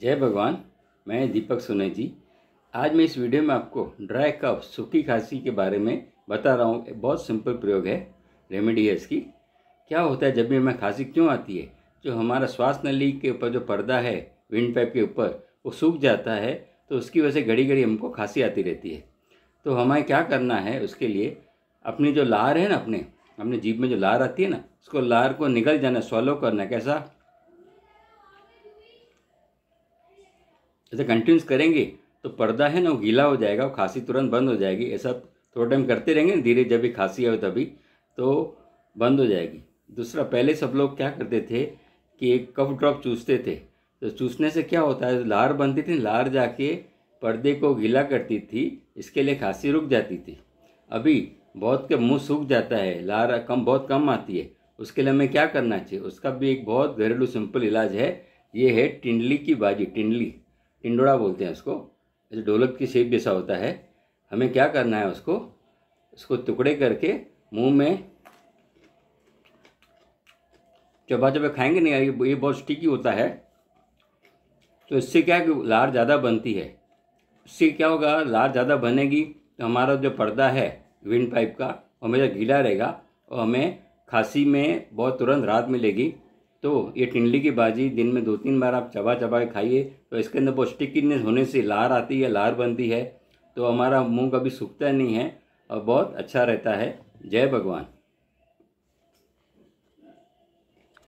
जय भगवान मैं दीपक जी आज मैं इस वीडियो में आपको ड्राई कफ सूखी खांसी के बारे में बता रहा हूँ बहुत सिंपल प्रयोग है रेमेडी है इसकी क्या होता है जब भी हमें खांसी क्यों आती है जो हमारा श्वास नली के ऊपर जो पर्दा है विंड पाइप के ऊपर वो सूख जाता है तो उसकी वजह से घड़ी घड़ी हमको खांसी आती रहती है तो हमें क्या करना है उसके लिए अपनी जो लार है ना अपने अपने जीप में जो लार आती है ना उसको लार को निकल जाना सॉलो करना कैसा ऐसे कंटिन्यूस करेंगे तो पर्दा है ना वो गीला हो जाएगा और खांसी तुरंत बंद हो जाएगी ऐसा थोड़ा टाइम करते रहेंगे धीरे जब भी खांसी आए तभी तो बंद हो जाएगी दूसरा पहले सब लोग क्या करते थे कि एक कफ ड्रॉप चूसते थे तो चूसने से क्या होता है लार बनती थी लार जाके पर्दे को गीला करती थी इसके लिए खांसी रुक जाती थी अभी बहुत के मुंह सूख जाता है लार कम बहुत कम आती है उसके लिए हमें क्या करना चाहिए उसका भी एक बहुत घरेलू सिंपल इलाज है ये है टिंडली की बाजी टिंडली टिंडोड़ा बोलते हैं उसको जैसे ढोलक की शेप जैसा होता है हमें क्या करना है उसको उसको टुकड़े करके मुंह में चबा चबा खाएंगे नहीं ये बहुत स्टिकी होता है तो इससे क्या है लार ज़्यादा बनती है उससे क्या होगा लार ज़्यादा बनेगी तो हमारा जो पर्दा है विंड पाइप का वो हमेशा गीला रहेगा और हमें खांसी में बहुत तुरंत राहत मिलेगी तो ये टिंडली की भाजी दिन में दो तीन बार आप चबा चबा के खाइए तो इसके अंदर पौष्टिकनेस होने से लार आती है लार बनती है तो हमारा मुंह कभी सूखता नहीं है और बहुत अच्छा रहता है जय भगवान